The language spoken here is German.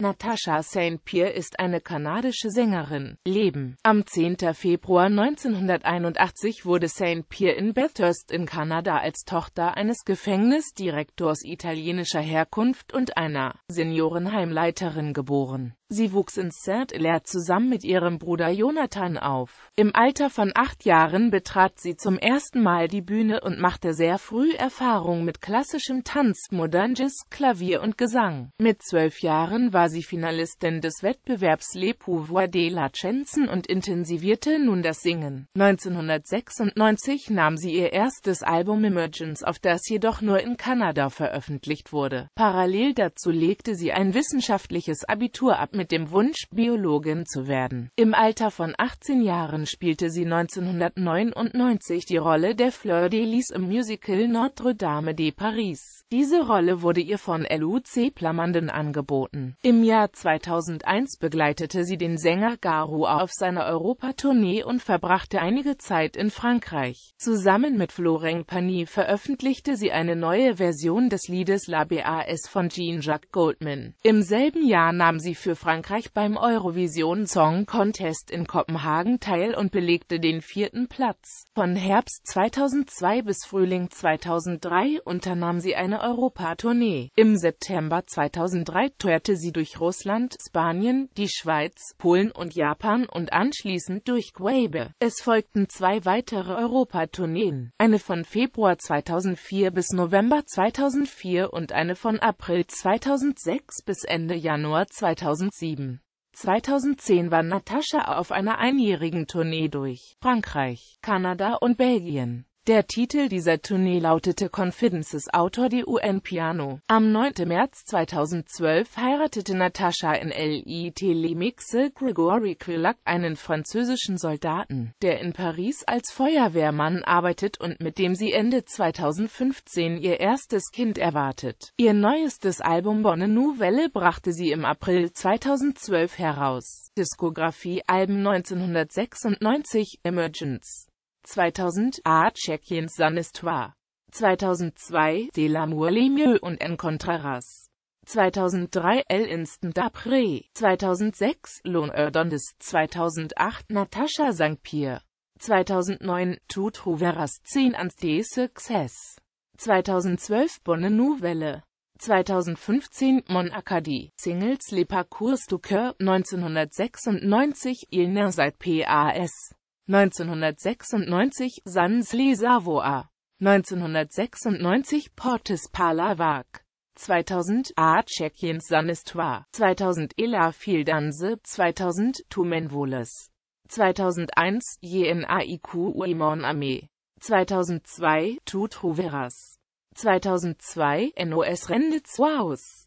Natasha St. Pierre ist eine kanadische Sängerin. Leben. Am 10. Februar 1981 wurde St. Pierre in Bathurst in Kanada als Tochter eines Gefängnisdirektors italienischer Herkunft und einer Seniorenheimleiterin geboren. Sie wuchs in saint Hilaire zusammen mit ihrem Bruder Jonathan auf. Im Alter von acht Jahren betrat sie zum ersten Mal die Bühne und machte sehr früh Erfahrung mit klassischem Tanz, Modern Jazz, Klavier und Gesang. Mit zwölf Jahren war sie Finalistin des Wettbewerbs Le Pouvoir de la Chanson und intensivierte nun das Singen. 1996 nahm sie ihr erstes Album Emergence auf, das jedoch nur in Kanada veröffentlicht wurde. Parallel dazu legte sie ein wissenschaftliches Abitur ab mit dem Wunsch, Biologin zu werden. Im Alter von 18 Jahren spielte sie 1999 die Rolle der Fleur de Lis im Musical Notre Dame de Paris. Diese Rolle wurde ihr von L.U.C. Plamanden angeboten. Im Jahr 2001 begleitete sie den Sänger Garou auf seiner Europatournee und verbrachte einige Zeit in Frankreich. Zusammen mit Florent Pagny veröffentlichte sie eine neue Version des Liedes La BAS von Jean-Jacques Goldman. Im selben Jahr nahm sie für Frankreich Frankreich beim Eurovision Song Contest in Kopenhagen teil und belegte den vierten Platz. Von Herbst 2002 bis Frühling 2003 unternahm sie eine Europatournee. Im September 2003 tourte sie durch Russland, Spanien, die Schweiz, Polen und Japan und anschließend durch Quebe. Es folgten zwei weitere Europatourneen, eine von Februar 2004 bis November 2004 und eine von April 2006 bis Ende Januar 2007. 2007. 2010 war Natascha auf einer einjährigen Tournee durch Frankreich, Kanada und Belgien. Der Titel dieser Tournee lautete Confidences Autor die UN Piano. Am 9. März 2012 heiratete Natascha in L.I.T. Lemixe Gregory Quillac einen französischen Soldaten, der in Paris als Feuerwehrmann arbeitet und mit dem sie Ende 2015 ihr erstes Kind erwartet. Ihr neuestes Album Bonne Nouvelle brachte sie im April 2012 heraus. Diskografie Alben 1996 Emergence 2000 A. Tschechiens Sanistoire. 2002 De l'amour les mieux und en Contreras. 2003 El Instant d'après. 2006 L'Onerdondes. 2008 Natascha St. Pierre. 2009 Tu trouveras 10 ans de success. 2012 Bonne Nouvelle. 2015 Mon Acadie. Singles Les Parcours du Coeur 1996 Il n'a seit PAS. 1996 San Slisavoa, 1996 Portis Palavak, 2000 A Tschechiens Sanistwa, 2011 Fildanse, 2000 Tumenvoles, 2001 JNAIQ Uimon Armee, 2002 Tutruveras, 2002 NOS Rendezvous.